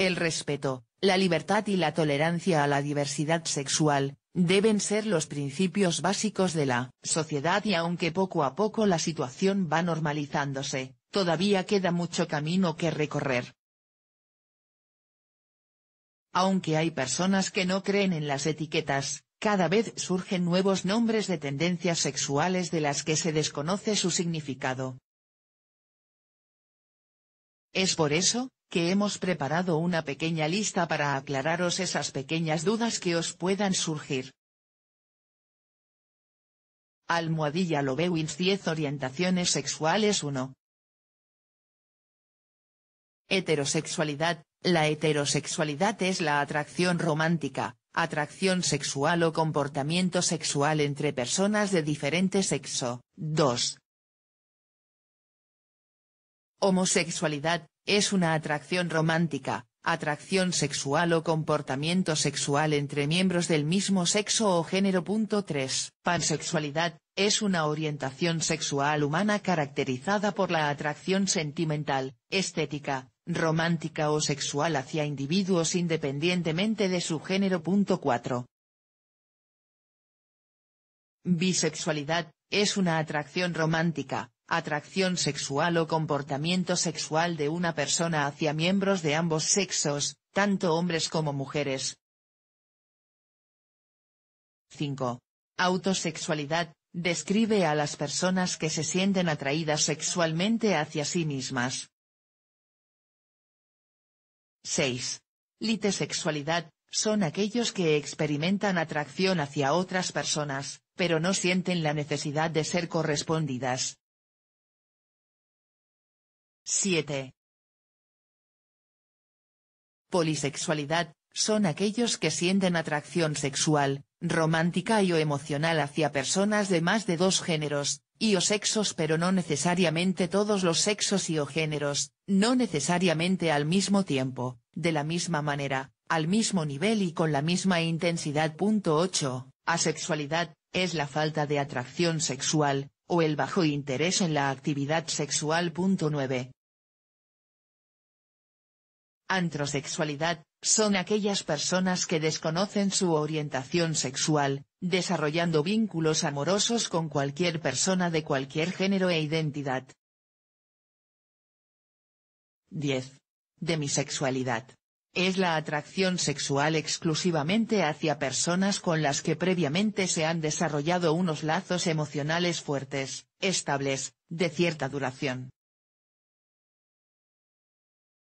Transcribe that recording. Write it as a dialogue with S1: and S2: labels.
S1: El respeto, la libertad y la tolerancia a la diversidad sexual, deben ser los principios básicos de la sociedad y aunque poco a poco la situación va normalizándose, todavía queda mucho camino que recorrer. Aunque hay personas que no creen en las etiquetas, cada vez surgen nuevos nombres de tendencias sexuales de las que se desconoce su significado. Es por eso, que hemos preparado una pequeña lista para aclararos esas pequeñas dudas que os puedan surgir. Almohadilla Lobewins 10 Orientaciones sexuales 1. Heterosexualidad. La heterosexualidad es la atracción romántica, atracción sexual o comportamiento sexual entre personas de diferente sexo. 2. Homosexualidad. Es una atracción romántica, atracción sexual o comportamiento sexual entre miembros del mismo sexo o género. 3. Pansexualidad, es una orientación sexual humana caracterizada por la atracción sentimental, estética, romántica o sexual hacia individuos independientemente de su género. 4. Bisexualidad, es una atracción romántica, atracción sexual o comportamiento sexual de una persona hacia miembros de ambos sexos, tanto hombres como mujeres. 5. Autosexualidad, describe a las personas que se sienten atraídas sexualmente hacia sí mismas. 6. Litesexualidad, son aquellos que experimentan atracción hacia otras personas, pero no sienten la necesidad de ser correspondidas. 7. Polisexualidad, son aquellos que sienten atracción sexual, romántica y o emocional hacia personas de más de dos géneros, y o sexos pero no necesariamente todos los sexos y o géneros, no necesariamente al mismo tiempo, de la misma manera, al mismo nivel y con la misma intensidad. 8. Asexualidad, es la falta de atracción sexual, o el bajo interés en la actividad sexual. 9. Antrosexualidad, son aquellas personas que desconocen su orientación sexual, desarrollando vínculos amorosos con cualquier persona de cualquier género e identidad. 10. Demisexualidad. Es la atracción sexual exclusivamente hacia personas con las que previamente se han desarrollado unos lazos emocionales fuertes, estables, de cierta
S2: duración.